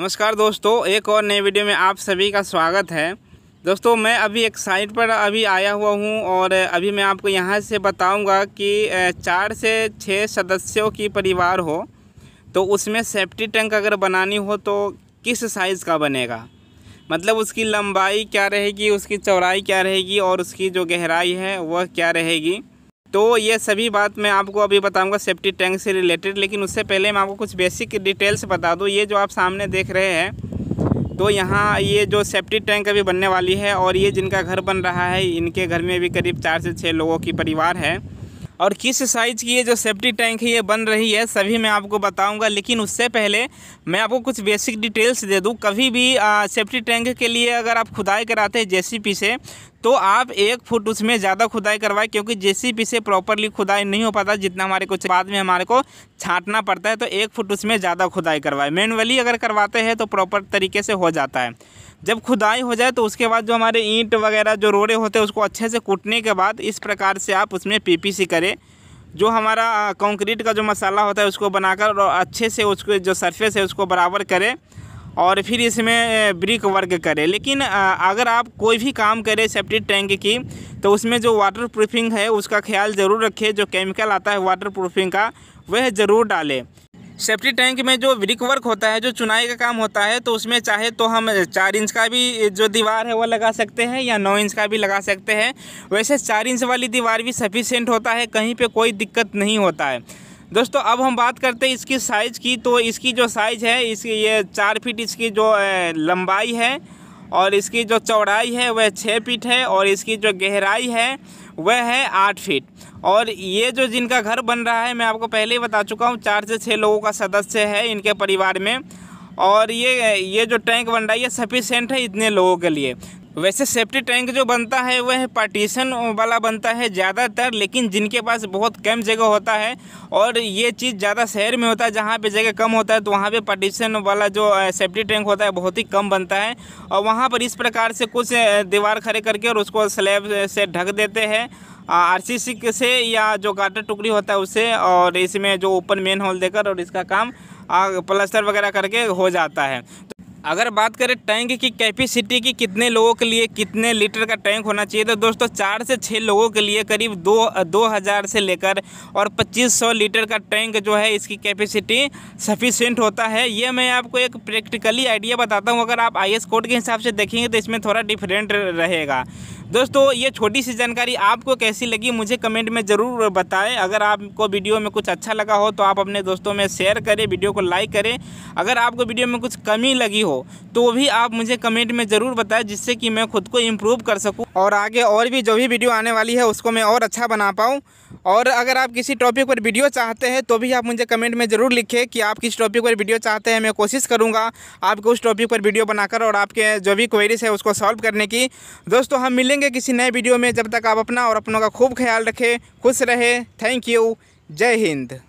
नमस्कार दोस्तों एक और नए वीडियो में आप सभी का स्वागत है दोस्तों मैं अभी एक साइट पर अभी आया हुआ हूं और अभी मैं आपको यहां से बताऊंगा कि चार से छः सदस्यों की परिवार हो तो उसमें सेफ्टी टैंक अगर बनानी हो तो किस साइज़ का बनेगा मतलब उसकी लंबाई क्या रहेगी उसकी चौड़ाई क्या रहेगी और उसकी जो गहराई है वह क्या रहेगी तो ये सभी बात मैं आपको अभी बताऊंगा सेफ्टी टैंक से रिलेटेड लेकिन उससे पहले मैं आपको कुछ बेसिक डिटेल्स बता दूँ ये जो आप सामने देख रहे हैं तो यहाँ ये जो सेफ्टी टैंक अभी बनने वाली है और ये जिनका घर बन रहा है इनके घर में भी करीब चार से छः लोगों की परिवार है और किस साइज़ की ये जो सेफ्टी टैंक है ये बन रही है सभी मैं आपको बताऊंगा लेकिन उससे पहले मैं आपको कुछ बेसिक डिटेल्स दे दूं कभी भी सेफ्टी टैंक के लिए अगर आप खुदाई कराते हैं जेसीपी से तो आप एक फुट उसमें ज़्यादा खुदाई करवाएं क्योंकि जेसीबी से प्रॉपरली खुदाई नहीं हो पाता जितना हमारे कुछ बाद में हमारे को छाटना पड़ता है तो एक फुट उसमें ज़्यादा खुदाई करवाएं मैनुअली अगर करवाते हैं तो प्रॉपर तरीके से हो जाता है जब खुदाई हो जाए तो उसके बाद जो हमारे ईंट वगैरह जो रोड़े होते हैं उसको अच्छे से कूटने के बाद इस प्रकार से आप उसमें पीपीसी करें जो हमारा कंक्रीट का जो मसाला होता है उसको बनाकर और अच्छे से उसके जो सरफेस है उसको बराबर करें और फिर इसमें ब्रिक वर्क करें लेकिन अगर आप कोई भी काम करें सेप्टिक टैंक की तो उसमें जो वाटर प्रूफिंग है उसका ख्याल ज़रूर रखें जो केमिकल आता है वाटर प्रूफिंग का वह ज़रूर डालें सेफ्टी टैंक में जो ब्रिक वर्क होता है जो चुनाई का काम होता है तो उसमें चाहे तो हम चार इंच का भी जो दीवार है वह लगा सकते हैं या नौ इंच का भी लगा सकते हैं वैसे चार इंच वाली दीवार भी सफिशेंट होता है कहीं पे कोई दिक्कत नहीं होता है दोस्तों अब हम बात करते हैं इसकी साइज़ की तो इसकी जो साइज़ है इसकी ये चार फीट इसकी जो लंबाई है और इसकी जो चौड़ाई है वह छः फीट है और इसकी जो गहराई है वह है आठ फीट और ये जो जिनका घर बन रहा है मैं आपको पहले ही बता चुका हूँ चार से छः लोगों का सदस्य है इनके परिवार में और ये ये जो टैंक बन रहा है ये सफिशेंट है इतने लोगों के लिए वैसे सेफ्टी टैंक जो बनता है वह पार्टीशन वाला बनता है ज़्यादातर लेकिन जिनके पास बहुत कम जगह होता है और ये चीज़ ज़्यादा शहर में होता है जहाँ पे जगह कम होता है तो वहाँ पे पार्टीशन वाला जो सेफ्टी टैंक होता है बहुत ही कम बनता है और वहाँ पर इस प्रकार से कुछ दीवार खड़े करके और उसको स्लैब से ढक देते हैं आर सी से या जो गाटर टुकड़ी होता है उससे और इसमें जो ओपन मेन होल देकर और इसका काम प्लस्तर वगैरह करके हो जाता है अगर बात करें टैंक की कैपेसिटी की कितने लोगों के लिए कितने लीटर का टैंक होना चाहिए तो दोस्तों चार से छः लोगों के लिए करीब दो दो हज़ार से लेकर और पच्चीस सौ लीटर का टैंक जो है इसकी कैपेसिटी सफिशेंट होता है ये मैं आपको एक प्रैक्टिकली आइडिया बताता हूँ अगर आप आई कोड के हिसाब से देखेंगे तो इसमें थोड़ा डिफरेंट रहेगा दोस्तों ये छोटी सी जानकारी आपको कैसी लगी मुझे कमेंट में ज़रूर बताएं अगर आपको वीडियो में कुछ अच्छा लगा हो तो आप अपने दोस्तों में शेयर करें वीडियो को लाइक करें अगर आपको वीडियो में कुछ कमी लगी हो तो वो भी आप मुझे कमेंट में ज़रूर बताएं जिससे कि मैं खुद को इम्प्रूव कर सकूँ और आगे और भी जो भी वीडियो आने वाली है उसको मैं और अच्छा बना पाऊँ और अगर आप किसी टॉपिक पर वीडियो चाहते हैं तो भी आप मुझे कमेंट में ज़रूर लिखें कि आप किस टॉपिक पर वीडियो चाहते हैं मैं कोशिश करूँगा आपको उस टॉपिक पर वीडियो बनाकर और आपके जो भी क्वेरीज है उसको सॉल्व करने की दोस्तों हम मिलेंगे किसी नए वीडियो में जब तक आप अपना और अपनों का खूब ख्याल रखें खुश रहे थैंक यू जय हिंद